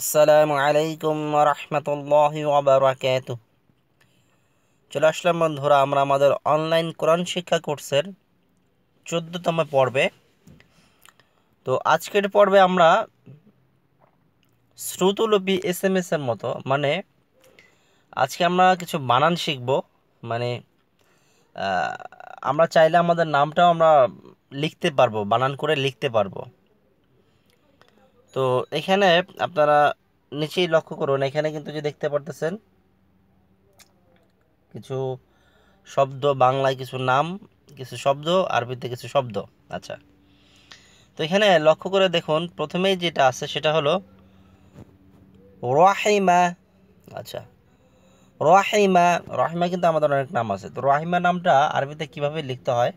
আসসালামু আলাইকুম রহমতুল্লাহ ওবরাকাত চলে আসলাম বন্ধুরা আমরা আমাদের অনলাইন কোরআন শিক্ষা কোর্সের চোদ্দতম পর্বে তো আজকের পর্বে আমরা শ্রুতলিপি এস এম এসের মতো মানে আজকে আমরা কিছু বানান শিখব মানে আমরা চাইলে আমাদের নামটাও আমরা লিখতে পারবো বানান করে লিখতে পারবো তো এখানে আপনারা নিচেই লক্ষ্য করুন এখানে কিন্তু যে দেখতে পারতেছেন কিছু শব্দ বাংলায় কিছু নাম কিছু শব্দ আরবিতে কিছু শব্দ আচ্ছা তো এখানে লক্ষ্য করে দেখুন প্রথমেই যেটা আছে সেটা হলো রাহিমা আচ্ছা রাহিমা রাহিমা কিন্তু আমাদের অনেক নাম আছে তো রাহিমা নামটা আরবিতে কিভাবে লিখতে হয়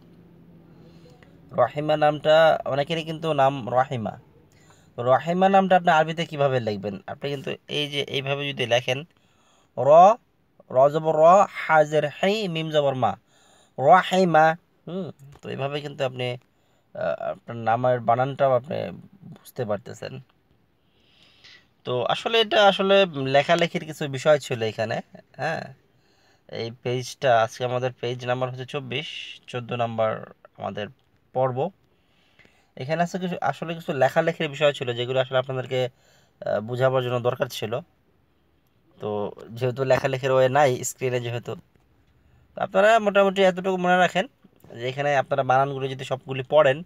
রাহিমা নামটা অনেকেরই কিন্তু নাম রাহিমা রহেমা নামটা আপনি আরবিতে কিভাবে লিখবেন আপনি কিন্তু এই যে এইভাবে যদি লেখেন র র জবর র হাজের হাই মিম জবর মা রহেমা হুম তো এইভাবে কিন্তু আপনি আপনার নামের বানানটাও আপনি বুঝতে পারতেছেন তো আসলে এটা আসলে লেখালেখির কিছু বিষয় ছিল এখানে হ্যাঁ এই পেজটা আজকে আমাদের পেজ নাম্বার হচ্ছে চব্বিশ চোদ্দো নাম্বার আমাদের পর্ব এখানে আছে কিছু আসলে কিছু লেখালেখির বিষয় ছিল যেগুলো আসলে আপনাদেরকে বোঝাবার জন্য দরকার ছিল তো যেহেতু লেখালেখির ওয়ে নাই স্ক্রিনে যেহেতু আপনারা মোটামুটি এতটুকু মনে রাখেন যে এখানে আপনারা বানানগুলো যদি সবগুলি পড়েন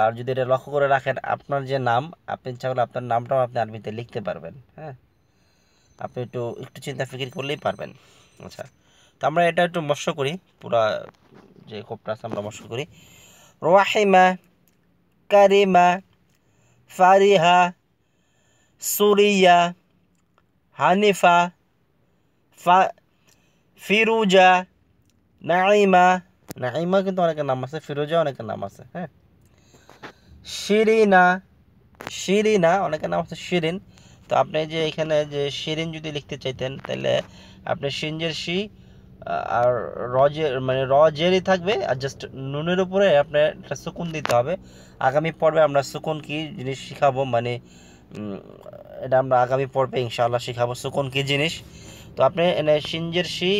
আর যদি এটা লক্ষ্য করে রাখেন আপনার যে নাম আপনি ইচ্ছা করলে আপনার নামটাও আপনি আর্মিতে লিখতে পারবেন হ্যাঁ আপনি একটু একটু চিন্তা ফিকির করলেই পারবেন আচ্ছা তো আমরা এটা একটু মৎস্য করি পুরা যে কোপটা আছে আমরা মৎস্য করি রোয়াহিমা करीमा फारीहा सूर्या हनीफा फिरोजा نعيمه نعيمه কিন্তু অনেকে নাম আছে ফিরোজা অনেকে নাম আছে হ্যাঁ শিরিনা শিরিনা অনেকে নাম আছে শিরিন তো আপনি যে এখানে যে শিরিন যদি লিখতে চাইতেন তাহলে আপনি سنجের শী আর র যে মানে র জেরি থাকবে আর জাস্ট নুনের উপরে আপনার একটা সুকুন দিতে হবে আগামী পর্বে আমরা সুকুন কি জিনিস শিখাবো মানে এটা আমরা আগামী পর্বে ইনশাআল্লাহ শিখাবো সুকুন কি জিনিস তো আপনি এনে সিঞ্জের শি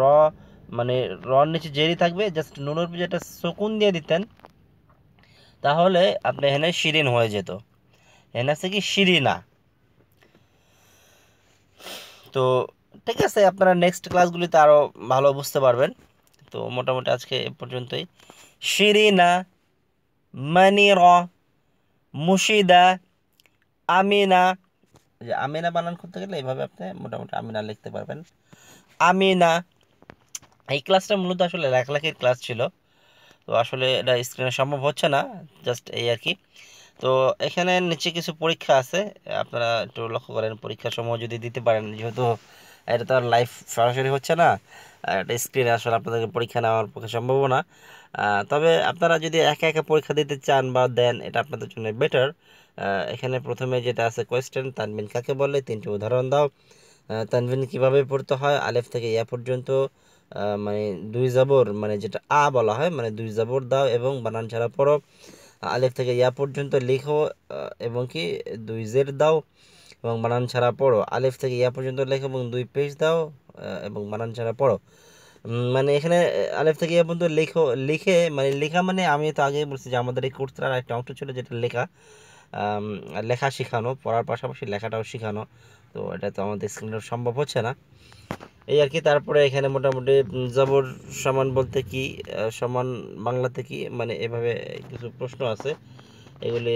র মানে রর নিচে জেরি থাকবে জাস্ট নুনের উপরে একটা সুকুন দিয়ে দিতেন তাহলে আপনি এখানে শিরিন হয়ে যেত এনে আছে কি শিরিনা তো ঠিক আছে আপনারা নেক্সট ক্লাসগুলিতে আরও ভালো বুঝতে পারবেন তো মোটামুটি আজকে এ পর্যন্তই শিরিনা মানির মুশিদা আমিনা যে আমিনা বানান করতে গেলে এইভাবে আপনি মোটামুটি আমিনা লিখতে পারবেন আমিনা এই ক্লাসটা মূলত আসলে লেখালেখির ক্লাস ছিল তো আসলে এটা স্ক্রিনে সম্ভব হচ্ছে না জাস্ট এই আর কি তো এখানে নিচে কিছু পরীক্ষা আছে আপনারা একটু লক্ষ্য করেন পরীক্ষার সময় যদি দিতে পারেন যেহেতু এটা তো আর লাইভ সরাসরি হচ্ছে না একটা স্ক্রিনে আসলে আপনাদেরকে পরীক্ষা নেওয়ার পক্ষে সম্ভব না তবে আপনারা যদি একা একা পরীক্ষা দিতে চান বা দেন এটা আপনাদের জন্য বেটার এখানে প্রথমে যেটা আছে কোয়েশ্চেন তানবিন কাকে বলে তিনটি উদাহরণ দাও তানবিন কিভাবে পড়তে হয় আলেফ থেকে ইয়া পর্যন্ত মানে দুই জাবর মানে যেটা আ বলা হয় মানে দুই জাবর দাও এবং বানান ছাড়া পড়ো আলেফ থেকে ইয়া পর্যন্ত লিখো এবং কি দুই জের দাও এবং বানান ছাড়া পড়ো আলিফ থেকে ইয়া পর্যন্ত লেখো এবং দুই পেজ দাও এবং বানান ছাড়া পড়ো মানে এখানে আলিফ থেকে ইয়া পর্যন্ত লেখো লিখে মানে লেখা মানে আমি তো আগেই বলছি যে আমাদের এই আর একটা অংশ ছিল যেটা লেখা লেখা শেখানো পড়ার পাশাপাশি লেখাটাও শেখানো তো এটা তো আমাদের স্ক্রিনে সম্ভব হচ্ছে না এই আর কি তারপরে এখানে মোটামুটি জবর সমান বলতে কি সমান বাংলাতে কি মানে এভাবে কিছু প্রশ্ন আছে এগুলি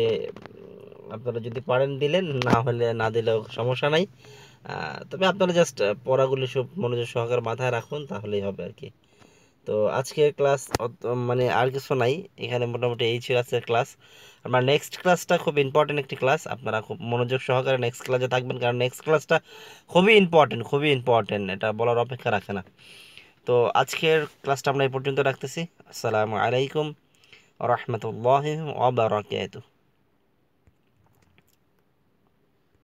আপনারা যদি পারেন দিলেন না হলে না দিলেও সমস্যা নাই তবে আপনারা জাস্ট পড়াগুলি সব মনোযোগ সহকারে মাথায় রাখুন তাহলেই হবে আর কি তো আজকের ক্লাস মানে আর কিছু নাই এখানে মোটামুটি এই ছিল আজকের ক্লাস আমার নেক্সট ক্লাসটা খুব ইম্পর্টেন্ট একটি ক্লাস আপনারা খুব মনোযোগ সহকারে নেক্সট ক্লাসে থাকবেন কারণ নেক্সট ক্লাসটা খুবই ইম্পর্টেন্ট খুবই ইম্পর্টেন্ট এটা বলার অপেক্ষা রাখে না তো আজকের ক্লাসটা আমরা এই পর্যন্ত রাখতেছি আসসালামু আলাইকুম রহমতুল্লাহ ওবরাকাতুহ